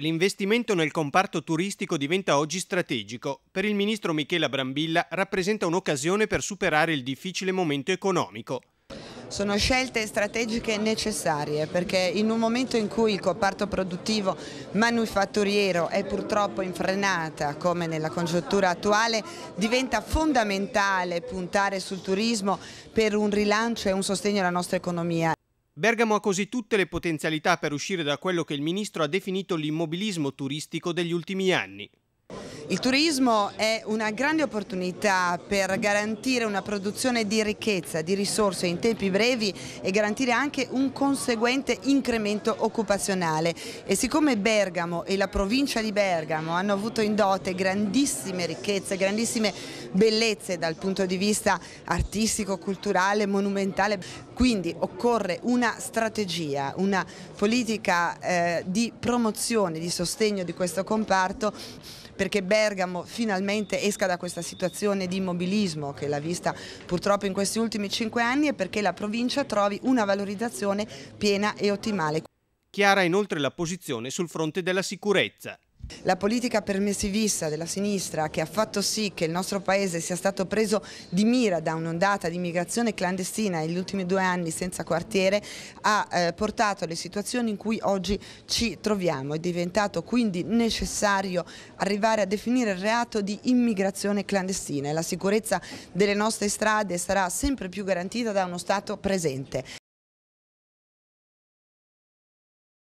L'investimento nel comparto turistico diventa oggi strategico. Per il ministro Michela Brambilla rappresenta un'occasione per superare il difficile momento economico. Sono scelte strategiche necessarie perché in un momento in cui il comparto produttivo manufatturiero è purtroppo in come nella congiuntura attuale diventa fondamentale puntare sul turismo per un rilancio e un sostegno alla nostra economia. Bergamo ha così tutte le potenzialità per uscire da quello che il ministro ha definito l'immobilismo turistico degli ultimi anni. Il turismo è una grande opportunità per garantire una produzione di ricchezza, di risorse in tempi brevi e garantire anche un conseguente incremento occupazionale. E siccome Bergamo e la provincia di Bergamo hanno avuto in dote grandissime ricchezze, grandissime bellezze dal punto di vista artistico, culturale, monumentale, quindi occorre una strategia, una politica eh, di promozione, di sostegno di questo comparto perché Bergamo Bergamo finalmente esca da questa situazione di immobilismo che l'ha vista purtroppo in questi ultimi cinque anni e perché la provincia trovi una valorizzazione piena e ottimale. Chiara inoltre la posizione sul fronte della sicurezza. La politica permissivista della sinistra che ha fatto sì che il nostro paese sia stato preso di mira da un'ondata di immigrazione clandestina negli ultimi due anni senza quartiere ha eh, portato alle situazioni in cui oggi ci troviamo. È diventato quindi necessario arrivare a definire il reato di immigrazione clandestina e la sicurezza delle nostre strade sarà sempre più garantita da uno Stato presente.